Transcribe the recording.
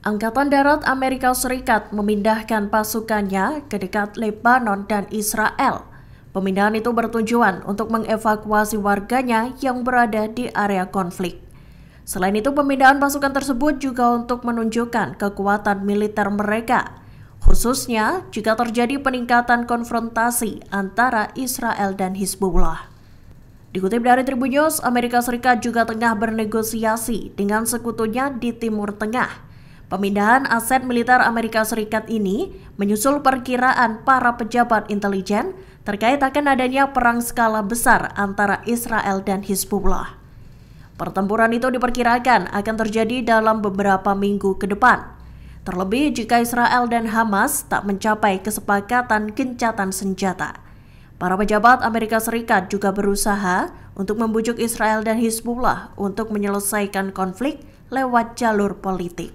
Angkatan Darat Amerika Serikat memindahkan pasukannya ke dekat Lebanon dan Israel. Pemindahan itu bertujuan untuk mengevakuasi warganya yang berada di area konflik. Selain itu, pemindahan pasukan tersebut juga untuk menunjukkan kekuatan militer mereka, khususnya jika terjadi peningkatan konfrontasi antara Israel dan Hizbullah. Dikutip dari Tribun Amerika Serikat juga tengah bernegosiasi dengan sekutunya di Timur Tengah – Pemindahan aset militer Amerika Serikat ini menyusul perkiraan para pejabat intelijen terkait akan adanya perang skala besar antara Israel dan Hizbullah. Pertempuran itu diperkirakan akan terjadi dalam beberapa minggu ke depan. Terlebih jika Israel dan Hamas tak mencapai kesepakatan gencatan senjata. Para pejabat Amerika Serikat juga berusaha untuk membujuk Israel dan Hizbullah untuk menyelesaikan konflik lewat jalur politik.